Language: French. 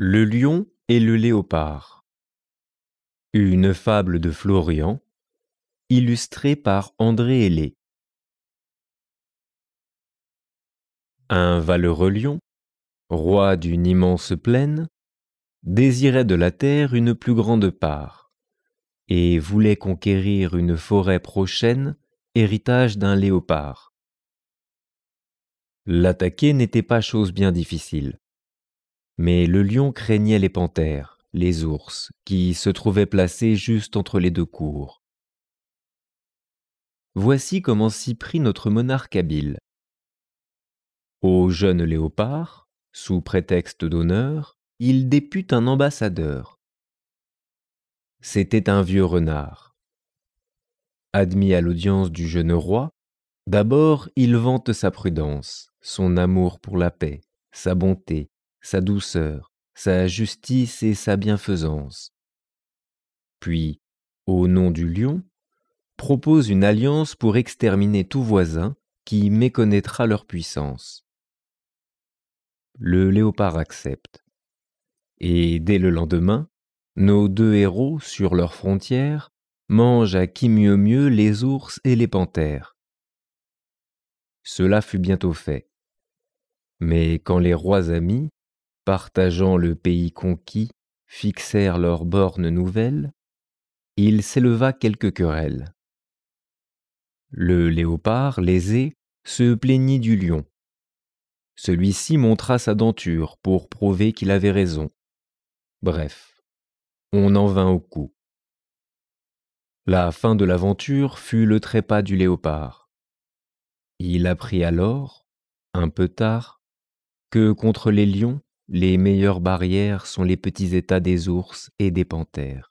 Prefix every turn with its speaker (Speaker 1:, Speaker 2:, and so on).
Speaker 1: Le lion et le léopard. Une fable de Florian, illustrée par André Hélé. Un valeureux lion, roi d'une immense plaine, désirait de la terre une plus grande part, et voulait conquérir une forêt prochaine, héritage d'un léopard. L'attaquer n'était pas chose bien difficile mais le lion craignait les panthères, les ours, qui se trouvaient placés juste entre les deux cours. Voici comment s'y prit notre monarque habile. Au jeune léopard, sous prétexte d'honneur, il députe un ambassadeur. C'était un vieux renard. Admis à l'audience du jeune roi, d'abord il vante sa prudence, son amour pour la paix, sa bonté, sa douceur, sa justice et sa bienfaisance. Puis, au nom du lion, propose une alliance pour exterminer tout voisin qui méconnaîtra leur puissance. Le léopard accepte. Et dès le lendemain, nos deux héros, sur leurs frontières, mangent à qui mieux mieux les ours et les panthères. Cela fut bientôt fait. Mais quand les rois amis, partageant le pays conquis, fixèrent leurs bornes nouvelles, il s'éleva quelques querelles. Le léopard, lésé, se plaignit du lion. Celui-ci montra sa denture pour prouver qu'il avait raison. Bref, on en vint au coup. La fin de l'aventure fut le trépas du léopard. Il apprit alors, un peu tard, que contre les lions, les meilleures barrières sont les petits états des ours et des panthères.